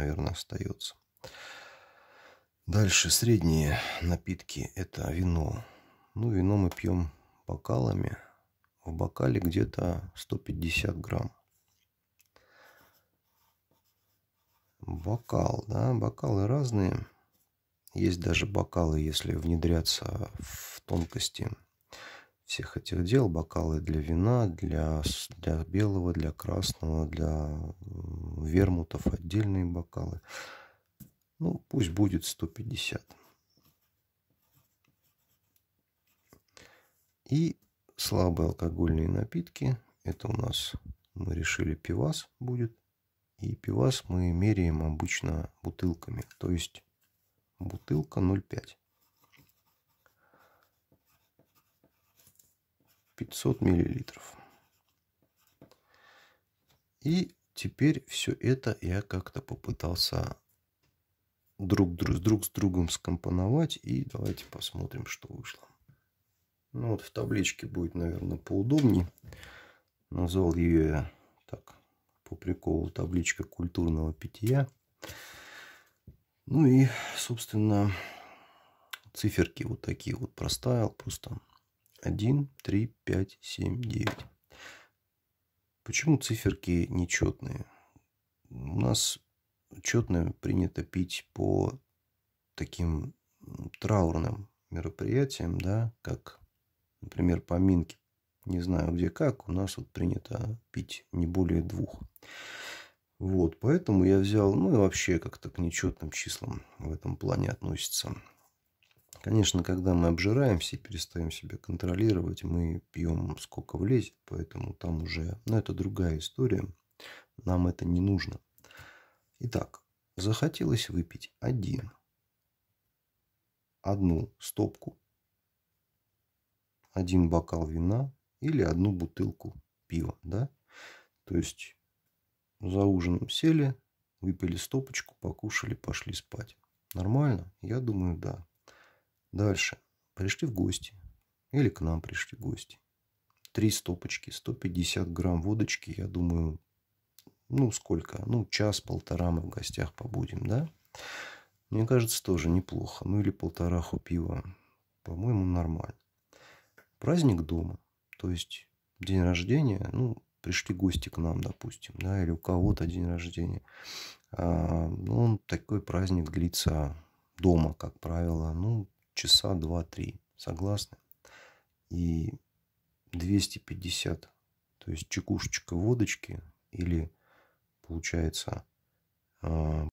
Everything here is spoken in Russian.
наверное, остается. Дальше средние напитки – это вино. Ну, вино мы пьем бокалами. В бокале где-то 150 грамм. Бокал, да, бокалы разные. Есть даже бокалы, если внедряться в тонкости всех этих дел. Бокалы для вина, для, для белого, для красного, для вермутов отдельные бокалы. Ну, пусть будет 150. И слабые алкогольные напитки. Это у нас мы решили пивас будет. И пивас мы меряем обычно бутылками. То есть бутылка 0,5. 500 миллилитров. И Теперь все это я как-то попытался друг, друг, друг с другом скомпоновать. И давайте посмотрим, что вышло. Ну вот в табличке будет, наверное, поудобнее. Назвал ее я так по приколу табличка культурного питья. Ну и, собственно, циферки вот такие вот проставил. Просто 1, 3, 5, 7, 9. Почему циферки нечетные? У нас четное принято пить по таким траурным мероприятиям, да, как, например, поминки. Не знаю, где как, у нас вот принято пить не более двух. Вот, поэтому я взял, ну и вообще как-то к нечетным числам в этом плане относится. Конечно, когда мы обжираемся и перестаем себя контролировать, мы пьем сколько влезет, поэтому там уже, ну это другая история, нам это не нужно. Итак, захотелось выпить один, одну стопку, один бокал вина или одну бутылку пива, да? То есть за ужином сели, выпили стопочку, покушали, пошли спать. Нормально? Я думаю, да. Дальше. Пришли в гости. Или к нам пришли в гости. Три стопочки, 150 грамм водочки, я думаю, ну сколько, ну час-полтора мы в гостях побудем, да? Мне кажется, тоже неплохо. Ну или полтора ху пива. По-моему, нормально. Праздник дома, то есть день рождения, ну, пришли гости к нам, допустим, да, или у кого-то день рождения. А, ну, он такой праздник длится дома, как правило, ну, часа два-три. Согласны? И 250, то есть чекушечка водочки или получается а,